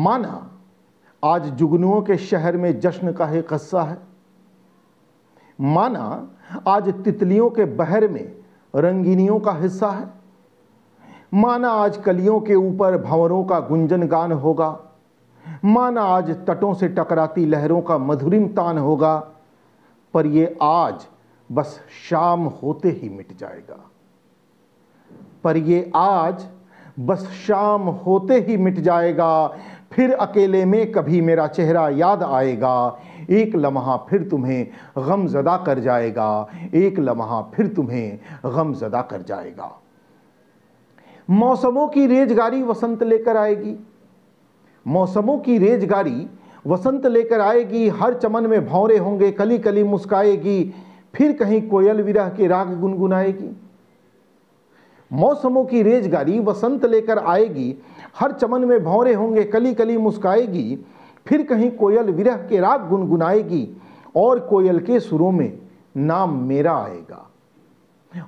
माना आज जुगनुओं के शहर में जश्न का ही कस्सा है माना आज तितलियों के बहर में रंगीनियों का हिस्सा है माना आज कलियों के ऊपर भंवरों का गुंजन गान होगा माना आज तटों से टकराती लहरों का मधुरिम तान होगा पर ये आज बस शाम होते ही मिट जाएगा पर ये आज बस शाम होते ही मिट जाएगा फिर अकेले में कभी मेरा चेहरा याद आएगा एक लम्हा फिर तुम्हें गम ज़दा कर जाएगा एक लम्हा फिर तुम्हें गम ज़दा कर जाएगा मौसमों की रेजगारी वसंत लेकर आएगी मौसमों की रेजगारी वसंत लेकर आएगी हर चमन में भौरे होंगे कली कली मुस्काएगी फिर कहीं कोयल विरह के राग गुनगुनाएगी मौसमों की रेजगारी वसंत लेकर आएगी हर चमन में भौरे होंगे कली कली मुस्काएगी फिर कहीं कोयल विरह के राग गुनगुनाएगी और कोयल के सुरों में नाम मेरा आएगा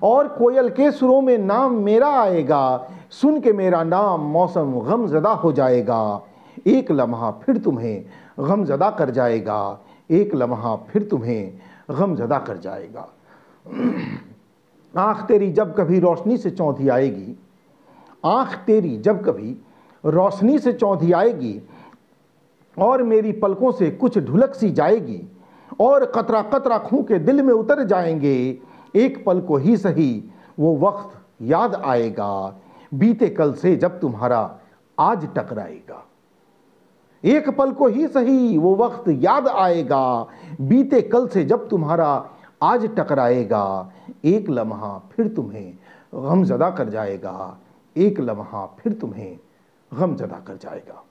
और कोयल के सुरों में नाम मेरा आएगा सुन के मेरा नाम मौसम गमजदा हो जाएगा एक लम्हा फिर तुम्हें गमजदा कर जाएगा एक लम्हा फिर तुम्हें गमजदा कर जाएगा आँख तेरी जब कभी रोशनी से चौंधी आएगी आँख तेरी जब कभी रोशनी से चौंधी आएगी और मेरी पलकों से कुछ ढुलक सी जाएगी और कतरा कतरा खूँ के दिल में उतर जाएंगे एक पल को ही सही वो वक्त याद आएगा बीते कल से जब तुम्हारा आज टकराएगा एक पल को ही सही वो वक्त याद आएगा बीते कल से जब तुम्हारा आज टकराएगा एक लम्हा फिर तुम्हें गमज़दा कर जाएगा एक लम्हा फिर तुम्हें गमज़दा कर जाएगा